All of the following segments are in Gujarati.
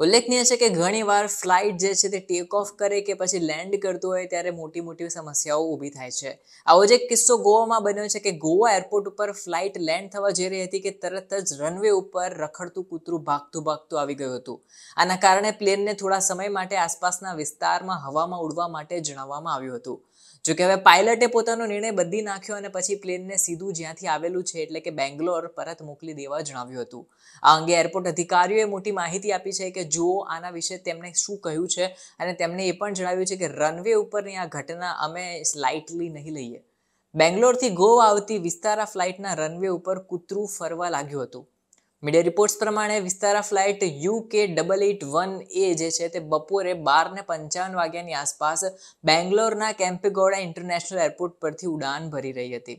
ઉલ્લેખનીય છે કે ઘણીવાર ફ્લાઇટ જે છે તે ટેક ઓફ કરે કે પછી લેન્ડ કરતું હોય ત્યારે મોટી મોટી સમસ્યાઓ ઊભી થાય છે આવો જ એક કિસ્સો ગોવામાં બન્યો છે કે ગોવા એરપોર્ટ ઉપર ફ્લાઇટ લેન્ડ થવા જઈ રહી હતી કે તરત જ રનવે ઉપર રખડતું કૂતરું ભાગતું ભાગતું આવી ગયું હતું આના કારણે પ્લેનને થોડા સમય માટે આસપાસના વિસ્તારમાં હવામાં ઉડવા માટે જણાવવામાં આવ્યું હતું જો કે હવે પાયલટે પોતાનો નિર્ણય બદલી નાખ્યો અને પછી પ્લેનને સીધું જ્યાંથી આવેલું છે એટલે કે બેંગ્લોર પરત મોકલી દેવા જણાવ્યું હતું આ અંગે એરપોર્ટ અધિકારીઓએ મોટી માહિતી આપી છે કે જો આના વિશે તેમણે શું કહ્યું છે અને તેમણે એ પણ જણાવ્યું છે કે રનવે ઉપરની આ ઘટના અમે સ્લાઇટલી નહીં લઈએ બેંગ્લોરથી ગોવા આવતી વિસ્તારા ફ્લાઇટના રનવે ઉપર કૂતરું ફરવા લાગ્યું હતું મીડિયા રિપોર્ટ્સ પ્રમાણે Vistara flight U K double eight one એ જે છે તે બપોરે બાર ને પંચાવન વાગ્યાની આસપાસ બેંગ્લોરના કેમ્પેગોડા ઇન્ટરનેશનલ એરપોર્ટ પરથી ઉડાન ભરી રહી હતી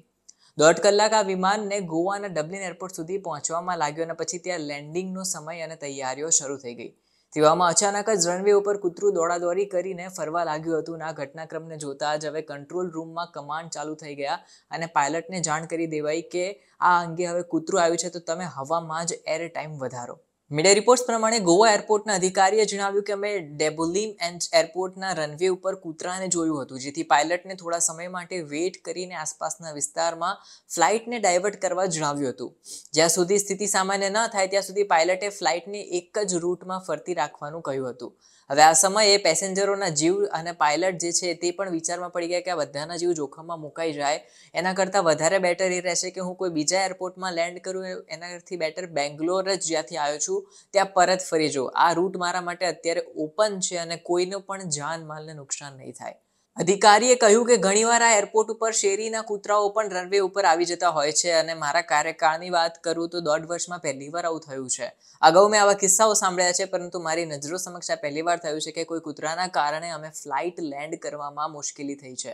દોઢ કલાક આ વિમાનને ગોવાના ડબલિન એરપોર્ટ સુધી પહોંચવામાં લાગ્યો અને પછી ત્યાં લેન્ડિંગનો સમય અને તૈયારીઓ શરૂ થઈ ગઈ તેવામાં અચાનક જ રનવે ઉપર કૂતરું દોડાદોડી કરીને ફરવા લાગ્યું હતું આ ઘટનાક્રમને જોતા જ હવે કંટ્રોલ રૂમમાં કમાન્ડ ચાલુ થઈ ગયા અને પાયલટને જાણ કરી દેવાઈ કે આ અંગે હવે કૂતરું આવ્યું છે તો તમે હવામાં જ એર ટાઈમ વધારો મીડિયા રિપોર્ટ્સ પ્રમાણે ગોવા એરપોર્ટના અધિકારીએ જણાવ્યું કે અમે ડેબોલિમ એન્ડ એરપોર્ટના રનવે ઉપર કૂતરાને જોયું હતું જેથી પાયલટને થોડા સમય માટે વેઇટ કરીને આસપાસના વિસ્તારમાં ફ્લાઇટને ડાયવર્ટ કરવા જણાવ્યું હતું જ્યાં સુધી સ્થિતિ સામાન્ય ન થાય ત્યાં સુધી પાયલટે ફ્લાઇટને એક જ રૂટમાં ફરતી રાખવાનું કહ્યું હતું હવે આ સમયે પેસેન્જરોના જીવ અને પાયલટ જે છે તે પણ વિચારમાં પડી ગયા કે આ બધાના જીવ જોખમમાં મુકાઈ જાય એના કરતાં વધારે બેટર એ રહેશે કે હું કોઈ બીજા એરપોર્ટમાં લેન્ડ કરું એનાથી બેટર બેંગ્લોર જ જ્યાંથી આવ્યો છું ત્યાં પરત ફરી જાઉં આ રૂટ મારા માટે અત્યારે ઓપન છે અને કોઈનો પણ જાન માલને નુકસાન નહીં થાય અધિકારીએ કહ્યું કે ઘણીવાર આ એરપોર્ટ ઉપર શેરીના કૂતરાઓ પણ રનવે ઉપર આવી જતા હોય છે અને મારા કાર્યકાળની વાત કરું તો દોઢ વર્ષમાં પહેલીવાર આવું થયું છે અગાઉ મેં આવા કિસ્સાઓ સાંભળ્યા છે પરંતુ મારી નજરો સમક્ષ આ પહેલીવાર થયું છે કે કોઈ કૂતરાના કારણે અમે ફ્લાઇટ લેન્ડ કરવામાં મુશ્કેલી થઈ છે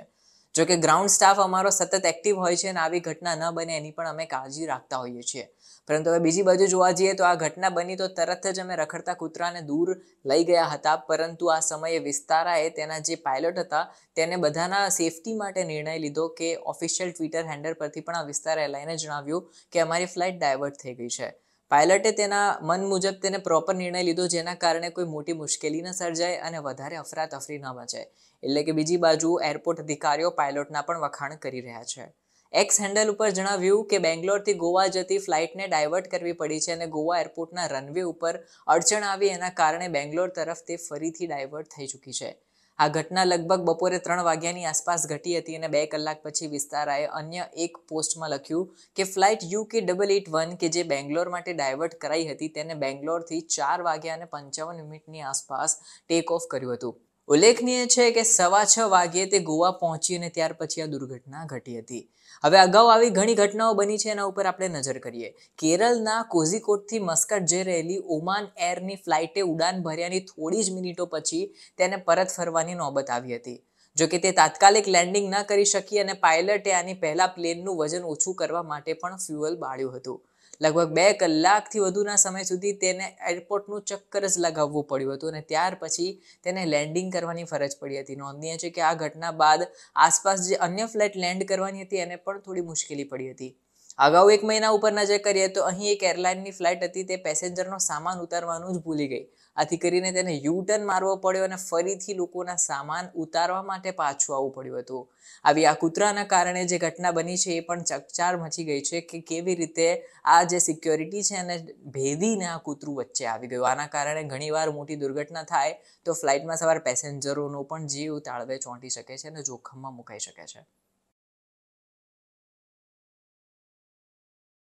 જો કે ગ્રાઉન્ડ સ્ટાફ અમારો સતત એક્ટિવ હોય છે અને આવી ઘટના ન બને એની પણ અમે કાળજી રાખતા હોઈએ છીએ પરંતુ હવે બીજી બાજુ જોવા જઈએ તો આ ઘટના બની તો તરત જ અમે રખડતા કૂતરાને દૂર લઈ ગયા હતા પરંતુ આ સમયે વિસ્તારાએ તેના જે પાયલોટ હતા તેને બધાના સેફટી માટે નિર્ણય લીધો કે ઓફિશિયલ ટ્વિટર હેન્ડલ પરથી પણ આ વિસ્તારાએ લઈને જણાવ્યું કે અમારી ફ્લાઇટ ડાયવર્ટ થઈ ગઈ છે પાયલટે તેના મન મુજબ તેને પ્રોપર નિર્ણય લીધો જેના કારણે કોઈ મોટી મુશ્કેલી ન સર્જાય અને વધારે અફરાતફરી ન મચાય એટલે કે બીજી બાજુ એરપોર્ટ અધિકારીઓ પાયલોટના પણ વખાણ કરી રહ્યા છે એક્સ હેન્ડલ ઉપર જણાવ્યું કે બેંગ્લોરથી ગોવા જતી ફ્લાઇટને ડાયવર્ટ કરવી પડી છે અને ગોવા એરપોર્ટના રનવે ઉપર અડચણ આવી એના કારણે બેંગ્લોર તરફ તે ફરીથી ડાયવર્ટ થઈ ચૂકી છે આ ઘટના લગભગ બપોરે ત્રણ વાગ્યાની આસપાસ ઘટી હતી અને બે કલાક પછી વિસ્તારાએ અન્ય એક પોસ્ટમાં લખ્યું કે flight U K double eight one કે જે બેંગ્લોર માટે ડાયવર્ટ કરાઈ હતી તેને બેંગ્લોરથી ચાર વાગ્યા અને પંચાવન મિનિટની આસપાસ ટેક ઓફ કર્યું હતું ઉલ્લેખનીય છે કે સવા છ વાગ્યે તે ગોવા પહોંચી અને ત્યાર પછી આ દુર્ઘટના ઘટી હતી હવે અગાઉ આવી ઘણી ઘટનાઓ બની છે એના ઉપર આપણે નજર કરીએ કેરળના કોઝિકોડથી મસ્કટ જઈ રહેલી ઓમાન એરની ફ્લાઇટે ઉડાન ભર્યાની થોડી જ મિનિટો પછી તેને પરત ફરવાની નોબત આવી હતી જો કે તે તાત્કાલિક લેન્ડિંગ ન કરી શકી અને પાયલટે આની પહેલા પ્લેનનું વજન ઓછું કરવા માટે પણ ફ્યુઅલ બાળ્યું હતું લગભગ બે કલાકથી વધુના સમય સુધી તેને એરપોર્ટનું ચક્કર જ લગાવવું પડ્યું હતું અને ત્યાર પછી તેને લેન્ડિંગ કરવાની ફરજ પડી હતી નોંધનીય છે કે આ ઘટના બાદ આસપાસ જે અન્ય ફ્લાઇટ લેન્ડ કરવાની હતી એને પણ થોડી મુશ્કેલી પડી હતી અગાઉ એક મહિના ઉપર નજર કરીએ તો અહીં એક એરલાઇનની ફ્લાઇટ હતી તે પેસેન્જરનો સામાન ઉતારવાનું જ ભૂલી ગઈ આથી કરીને તેને યુટર્ન મારવો પડ્યો અને ફરીથી લોકોના સામાન ઉતારવા માટે પાછું આવવું પડ્યું હતું આવી આ કૂતરાના કારણે જે ઘટના બની છે એ પણ ચકચાર મચી ગઈ છે કે કેવી રીતે આ જે સિક્યોરિટી છે એને ભેદીને આ કૂતરું વચ્ચે આવી ગયું આના કારણે ઘણીવાર મોટી દુર્ઘટના થાય તો ફ્લાઇટમાં સવાર પેસેન્જરોનો પણ જીવ તાળવે ચોંટી શકે છે અને જોખમમાં મુકાઈ શકે છે